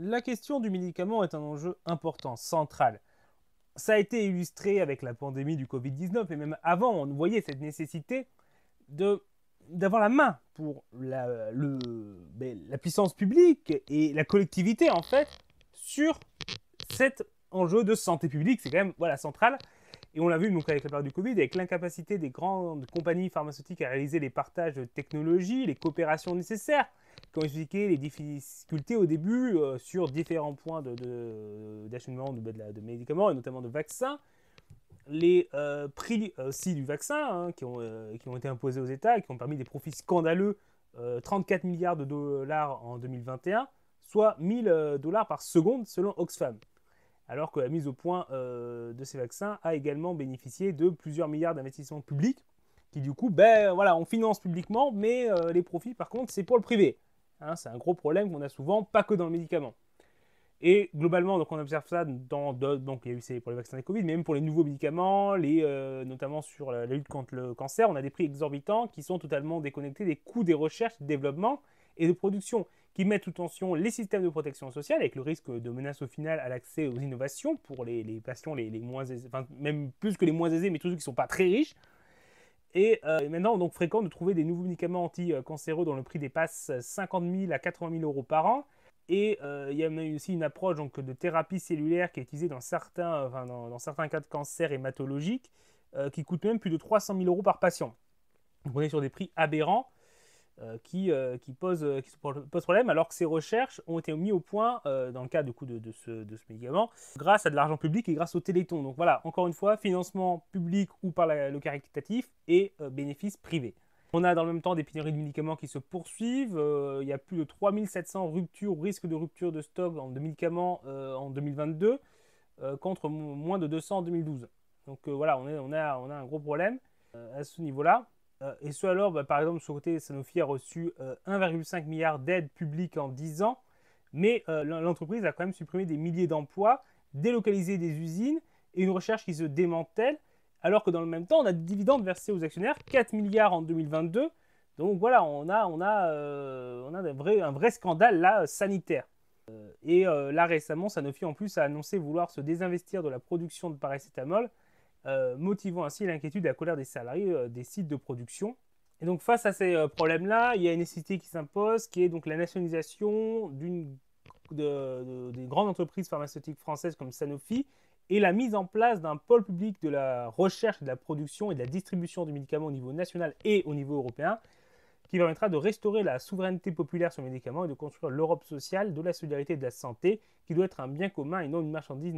La question du médicament est un enjeu important, central. Ça a été illustré avec la pandémie du Covid-19 et même avant, on voyait cette nécessité d'avoir la main pour ben, la, puissance publique et la collectivité en fait sur cet enjeu de santé publique, c'est quand même voilà, central. Et on l'a vu donc avec la période du Covid, avec l'incapacité des grandes compagnies pharmaceutiques à réaliser les partages de technologies, les coopérations nécessaires, qui ont expliqué les difficultés au début euh, sur différents points d'acheminement de, bah, de, de, médicaments et notamment de vaccins. Les euh, prix euh, aussi du vaccin hein, qui, ont, qui, ont, été imposés aux États qui ont permis des profits scandaleux, 34 milliards de dollars en 2021, soit 1000 dollars par seconde selon Oxfam alors que la mise au point de ces vaccins a également bénéficié de plusieurs milliards d'investissements publics, qui du coup, ben voilà, on finance publiquement, mais les profits, par contre, c'est pour le privé. Hein, c'est un gros problème qu'on a souvent, pas que dans le médicament. Et globalement, donc on observe ça dans d'autres. Donc il y a eu pour les vaccins des Covid, mais même pour les nouveaux médicaments, les, euh, notamment sur la, lutte contre le cancer, on a des prix exorbitants qui sont totalement déconnectés des coûts des recherches, développement et de production, qui mettent sous tension les systèmes de protection sociale avec le risque de menace au final à l'accès aux innovations pour les, patients les, les moins même plus que les moins aisés, mais tous ceux qui ne sont pas très riches. Euh, et, maintenant, donc fréquent de trouver des nouveaux médicaments anticancéreux dont le prix dépasse 50 000 à 80 000 euros par an. Et euh, il y a aussi une approche de thérapie cellulaire qui est utilisée dans certains, euh, cas de cancer hématologique, qui coûte même plus de 300 000 euros par patient. Donc on est sur des prix aberrants. Euh, qui, euh, qui, euh, pose, problème, alors que ces recherches ont été mises au point, dans le cas du de, ce, de ce médicament, grâce à de l'argent public et grâce au Téléthon. Donc voilà, encore une fois, financement public ou par le caritatif et bénéfices privés. On a dans le même temps des pénuries de médicaments qui se poursuivent. il y a plus de 3700 ruptures, risques de rupture de stock de médicaments en 2022 contre moins de 200 en 2012. Donc voilà, on, a, un gros problème à ce niveau-là. Euh, et ce alors, bah, par exemple, sur le côté, Sanofi a reçu 1,5 euh, milliard d'aides publiques en 10 ans, mais euh, l'entreprise a quand même supprimé des milliers d'emplois, délocalisé des usines et une recherche qui se démantèle, alors que dans le même temps, on a des dividendes versés aux actionnaires, 4 milliards en 2022. Donc voilà, on a, on a un, vrai, scandale là, sanitaire. et là récemment, Sanofi en plus a annoncé vouloir se désinvestir de la production de paracétamol euh, motivant ainsi l'inquiétude et la colère des salariés euh, des sites de production. Et donc face à ces euh, problèmes-là, il y a une nécessité qui s'impose, qui est donc la nationalisation des grandes entreprises pharmaceutiques françaises comme Sanofi et la mise en place d'un pôle public de la recherche, de la production et de la distribution du médicament au niveau national et au niveau européen, qui permettra de restaurer la souveraineté populaire sur les médicaments et de construire l'Europe sociale de la solidarité et de la santé, qui doit être un bien commun et non une marchandise